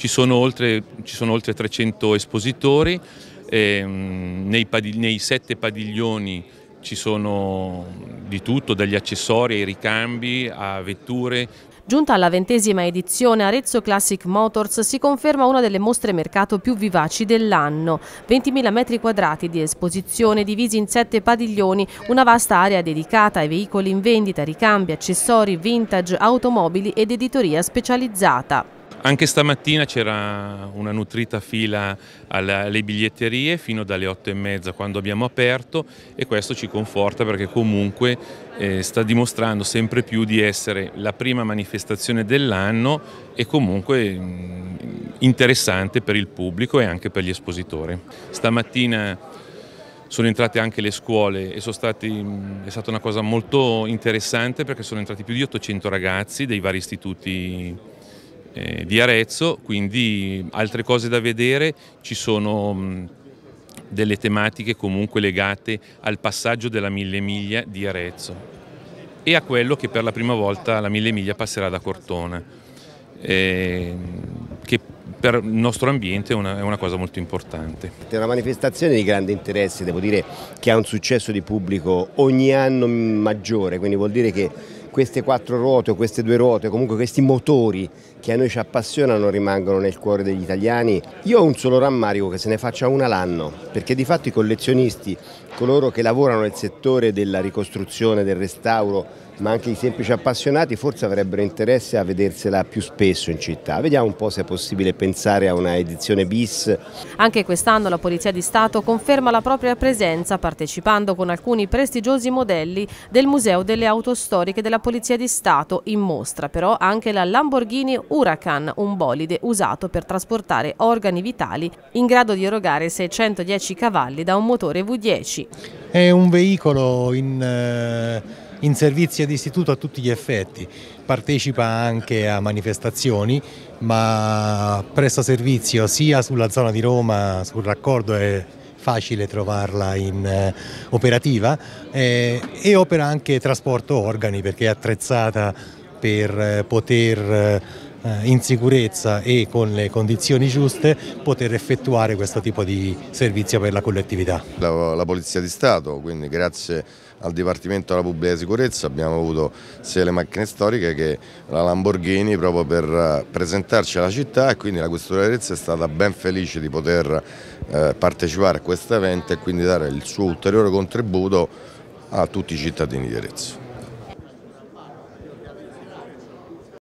Ci sono oltre, ci sono oltre 300 espositori, ehm, nei, nei sette padiglioni ci sono di tutto, dagli accessori ai ricambi a vetture, Giunta alla ventesima edizione, Arezzo Classic Motors si conferma una delle mostre mercato più vivaci dell'anno. 20.000 metri quadrati di esposizione divisi in sette padiglioni, una vasta area dedicata ai veicoli in vendita, ricambi, accessori, vintage, automobili ed editoria specializzata. Anche stamattina c'era una nutrita fila alle biglietterie fino dalle 8 e mezza quando abbiamo aperto e questo ci conforta perché comunque eh, sta dimostrando sempre più di essere la prima manifestazione dell'anno e comunque mm, interessante per il pubblico e anche per gli espositori. Stamattina sono entrate anche le scuole e stati, mm, è stata una cosa molto interessante perché sono entrati più di 800 ragazzi dei vari istituti eh, di Arezzo, quindi altre cose da vedere ci sono mh, mm, delle tematiche comunque legate al passaggio della Mille Miglia di Arezzo e a quello che per la prima volta la Mille Miglia passerà da Cortona, eh, che per il nostro ambiente è una, è una, cosa molto importante. È una manifestazione di grande interesse, devo dire che ha un successo di pubblico ogni anno maggiore, quindi vuol dire che queste quattro ruote o queste due ruote, comunque questi motori che a noi ci appassionano rimangono nel cuore degli italiani. Io ho un solo rammarico che se ne faccia una l'anno, perché di fatto i collezionisti, coloro che lavorano nel settore della ricostruzione, del restauro, ma anche i semplici appassionati forse avrebbero interesse a vedersela più spesso in città. Vediamo un po' se è possibile pensare a una edizione bis. Anche quest'anno la Polizia di Stato conferma la propria presenza partecipando con alcuni prestigiosi modelli del Museo delle Auto Storiche della Polizia di Stato in mostra, però anche la Lamborghini Huracan, un bolide usato per trasportare organi vitali in grado di erogare 610 cavalli da un motore V10. È un veicolo in eh, in servizio di istituto a tutti gli effetti, partecipa anche a manifestazioni ma presta servizio sia sulla zona di Roma, sul raccordo è facile trovarla in eh, operativa eh, e opera anche trasporto organi perché è attrezzata per eh, poter eh, eh, in sicurezza e con le condizioni giuste poter effettuare questo tipo di servizio per la collettività. La, la Polizia di Stato, quindi grazie al Dipartimento della Pubblica Sicurezza abbiamo avuto sia le macchine storiche che la Lamborghini proprio per eh, presentarci alla città e quindi la Questura di Arezzo è stata ben felice di poter eh, partecipare a questo evento e quindi dare il suo ulteriore contributo a tutti i cittadini di Arezzo.